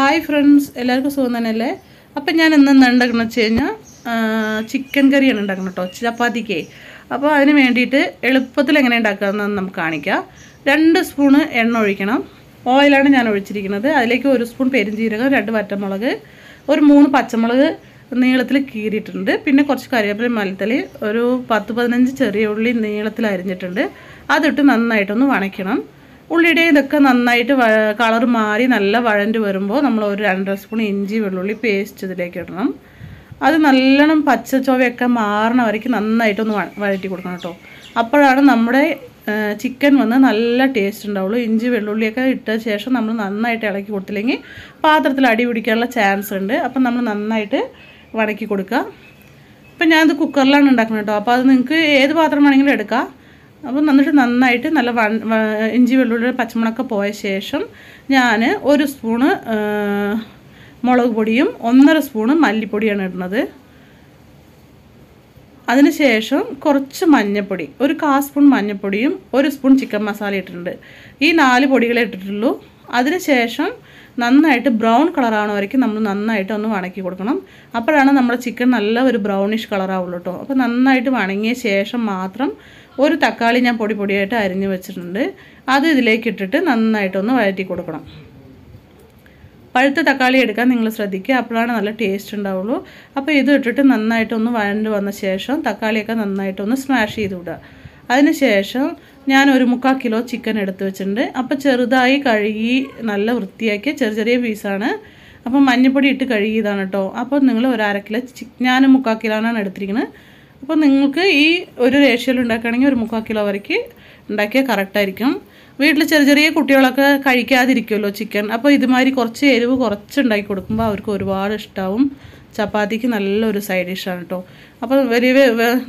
hi friends എല്ലാവർക്കും സുഖം തന്നെയല്ലേ അപ്പം ഞാൻ ഇന്ന് ഉണ്ടാക്കണം വെച്ച് കഴിഞ്ഞാൽ ചിക്കൻ കറിയാണ് ഉണ്ടാക്കണം കേട്ടോ ചപ്പാത്തിക്ക് അപ്പോൾ അതിന് വേണ്ടിയിട്ട് എളുപ്പത്തിൽ എങ്ങനെ ഉണ്ടാക്കാമെന്ന് നമുക്ക് കാണിക്കാം രണ്ട് സ്പൂണ് എണ്ണ ഒഴിക്കണം ഓയിലാണ് ഞാൻ ഒഴിച്ചിരിക്കുന്നത് അതിലേക്ക് ഒരു സ്പൂൺ പെരിഞ്ജീരകം രണ്ട് വറ്റമുളക് ഒരു മൂന്ന് പച്ചമുളക് നീളത്തിൽ കീറിയിട്ടുണ്ട് പിന്നെ കുറച്ച് കറിവേപ്പില മലത്തലി ഒരു പത്ത് പതിനഞ്ച് ചെറിയ ഉള്ളി നീളത്തിൽ അരിഞ്ഞിട്ടുണ്ട് അതിട്ട് നന്നായിട്ടൊന്ന് വണയ്ക്കണം ഉള്ളിയുടെ ഇതൊക്കെ നന്നായിട്ട് കളർ മാറി നല്ല വഴണ്ട് വരുമ്പോൾ നമ്മൾ ഒരു രണ്ടര സ്പൂൺ ഇഞ്ചി വെള്ളുള്ളി പേസ്റ്റ് ഇതിലേക്ക് ഇടണം അത് നല്ലോണം പച്ച ചുവയൊക്കെ മാറണ വരയ്ക്ക് നന്നായിട്ടൊന്ന് വഴറ്റി കൊടുക്കണം കേട്ടോ അപ്പോഴാണ് നമ്മുടെ ചിക്കൻ വന്ന് നല്ല ടേസ്റ്റ് ഉണ്ടാവുള്ളൂ ഇഞ്ചി വെള്ളുള്ളിയൊക്കെ ഇട്ട ശേഷം നമ്മൾ നന്നായിട്ട് ഇളക്കി കൊടുത്തില്ലെങ്കിൽ പാത്രത്തിൽ അടി പിടിക്കാനുള്ള ചാൻസ് ഉണ്ട് അപ്പം നമ്മൾ നന്നായിട്ട് വഴക്കി കൊടുക്കുക ഇപ്പം ഞാനത് കുക്കറിലാണ് ഉണ്ടാക്കുന്നത് കേട്ടോ അപ്പോൾ അത് നിങ്ങൾക്ക് ഏത് പാത്രം വേണമെങ്കിലും എടുക്കാം അപ്പോൾ എന്നിട്ട് നന്നായിട്ട് നല്ല വൺ ഇഞ്ചി വെള്ളുള്ളി പച്ചമുളക് പോയ ശേഷം ഞാൻ ഒരു സ്പൂണ് മുളക് പൊടിയും ഒന്നര സ്പൂണ് മല്ലിപ്പൊടിയാണ് ഇടുന്നത് അതിനുശേഷം കുറച്ച് മഞ്ഞൾപ്പൊടി ഒരു കാ സ്പൂൺ മഞ്ഞൾപ്പൊടിയും ഒരു സ്പൂൺ ചിക്കൻ മസാല ഇട്ടിട്ടുണ്ട് ഈ നാല് പൊടികളെ ഇട്ടിട്ടുള്ളൂ അതിനുശേഷം നന്നായിട്ട് ബ്രൗൺ കളറാണ് വരയ്ക്കും നമ്മൾ നന്നായിട്ട് ഒന്ന് വണക്കി കൊടുക്കണം അപ്പോഴാണ് നമ്മുടെ ചിക്കൻ നല്ല ഒരു ബ്രൗണിഷ് കളറാവുള്ളൂ കേട്ടോ അപ്പോൾ നന്നായിട്ട് വണങ്ങിയ ശേഷം മാത്രം ഒരു തക്കാളി ഞാൻ പൊടി പൊടിയായിട്ട് അരിഞ്ഞു വെച്ചിട്ടുണ്ട് അത് ഇതിലേക്ക് ഇട്ടിട്ട് നന്നായിട്ടൊന്ന് വഴറ്റി കൊടുക്കണം പഴുത്ത തക്കാളി എടുക്കാൻ നിങ്ങൾ ശ്രദ്ധിക്കുക അപ്പോഴാണ് നല്ല ടേസ്റ്റ് ഉണ്ടാവുള്ളൂ അപ്പോൾ ഇത് ഇട്ടിട്ട് നന്നായിട്ടൊന്ന് വഴണ്ട് വന്ന ശേഷം തക്കാളിയൊക്കെ നന്നായിട്ടൊന്ന് സ്മാഷ് ചെയ്ത് വിടുക അതിനുശേഷം ഞാൻ ഒരു മുക്കാൽ കിലോ ചിക്കൻ എടുത്ത് വെച്ചിട്ടുണ്ട് അപ്പം ചെറുതായി കഴുകി നല്ല വൃത്തിയാക്കിയ ചെറിയ ചെറിയ പീസാണ് അപ്പം മഞ്ഞപ്പൊടി ഇട്ട് കഴുകിയതാണ് കേട്ടോ അപ്പം നിങ്ങൾ ഒരു അര കിലോ ഞാൻ മുക്കാൽ കിലോ ആണ് എടുത്തിരിക്കുന്നത് അപ്പോൾ നിങ്ങൾക്ക് ഈ ഒരു റേഷ്യോയിൽ ഉണ്ടാക്കുകയാണെങ്കിൽ ഒരു മുക്കാൽ കിലോ വരയ്ക്ക് ഉണ്ടാക്കിയാൽ കറക്റ്റായിരിക്കും വീട്ടിൽ ചെറിയ ചെറിയ കുട്ടികളൊക്കെ കഴിക്കാതിരിക്കുമല്ലോ ചിക്കൻ അപ്പോൾ ഇതുമാതിരി കുറച്ച് എരിവ് കുറച്ച് ഉണ്ടാക്കി കൊടുക്കുമ്പോൾ അവർക്ക് ഒരുപാട് ഇഷ്ടമാവും ചപ്പാത്തിക്ക് നല്ലൊരു സൈഡ് ഡിഷാണ് കേട്ടോ അപ്പോൾ വലിയ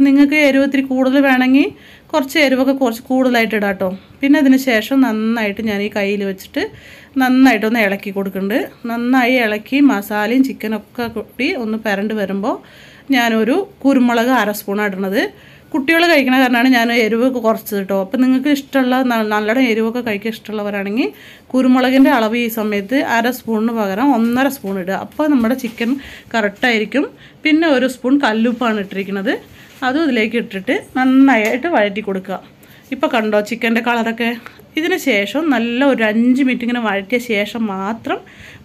നിങ്ങൾക്ക് എരിവ് ഇത്തിരി കൂടുതൽ വേണമെങ്കിൽ കുറച്ച് എരിവൊക്കെ കുറച്ച് കൂടുതലായിട്ട് ഇടാം കേട്ടോ പിന്നെ അതിന് ശേഷം നന്നായിട്ട് ഞാൻ ഈ കയ്യിൽ വെച്ചിട്ട് നന്നായിട്ടൊന്ന് ഇളക്കി കൊടുക്കുന്നുണ്ട് നന്നായി ഇളക്കി മസാലയും ചിക്കനൊക്കെ കൂട്ടി ഒന്ന് പെരണ്ട് വരുമ്പോൾ ഞാനൊരു കുരുമുളക് അര സ്പൂണാണ് ഇടണത് കുട്ടികൾ കഴിക്കണ കാരണമാണ് ഞാൻ എരിവ് കുറച്ച് കേട്ടോ അപ്പം നിങ്ങൾക്ക് ഇഷ്ടമുള്ള നല്ലവണ്ണം എരിവൊക്കെ കഴിക്കാൻ ഇഷ്ടമുള്ളവരാണെങ്കിൽ കുരുമുളകിൻ്റെ അളവ് ഈ സമയത്ത് അര സ്പൂണിന് പകരം ഒന്നര സ്പൂൺ ഇടുക അപ്പോൾ നമ്മുടെ ചിക്കൻ കറക്റ്റായിരിക്കും പിന്നെ ഒരു സ്പൂൺ കല്ലുപ്പാണ് ഇട്ടിരിക്കുന്നത് അതും ഇതിലേക്ക് ഇട്ടിട്ട് നന്നായിട്ട് വഴറ്റി കൊടുക്കുക ഇപ്പോൾ കണ്ടോ ചിക്കൻ്റെ കളറൊക്കെ ഇതിന് ശേഷം നല്ല ഒരു അഞ്ച് മിനിറ്റ് ഇങ്ങനെ വഴറ്റിയ ശേഷം മാത്രം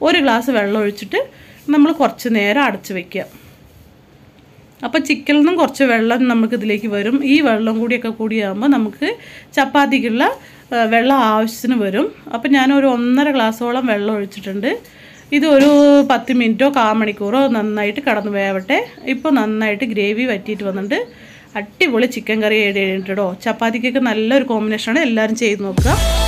ഒരു ഗ്ലാസ് വെള്ളം ഒഴിച്ചിട്ട് നമ്മൾ കുറച്ച് നേരം അടച്ച് വയ്ക്കുക അപ്പോൾ ചിക്കനിൽ നിന്നും കുറച്ച് വെള്ളം നമുക്ക് ഇതിലേക്ക് വരും ഈ വെള്ളം കൂടിയൊക്കെ കൂടിയാകുമ്പോൾ നമുക്ക് ചപ്പാത്തിക്കുള്ള വെള്ളം ആവശ്യത്തിന് വരും അപ്പോൾ ഞാനൊരു ഒന്നര ഗ്ലാസ്സോളം വെള്ളം ഒഴിച്ചിട്ടുണ്ട് ഇത് ഒരു പത്ത് മിനിറ്റോ കാ മണിക്കൂറോ നന്നായിട്ട് കടന്നു വേവട്ടെ ഇപ്പോൾ നന്നായിട്ട് ഗ്രേവി വറ്റിയിട്ട് വന്നിട്ട് അടിപൊളി ചിക്കൻ കറി ഏഡ് ചെയ്തിട്ടോ ചപ്പാത്തിക്കൊക്കെ നല്ലൊരു കോമ്പിനേഷനാണ് എല്ലാവരും ചെയ്ത് നോക്കുക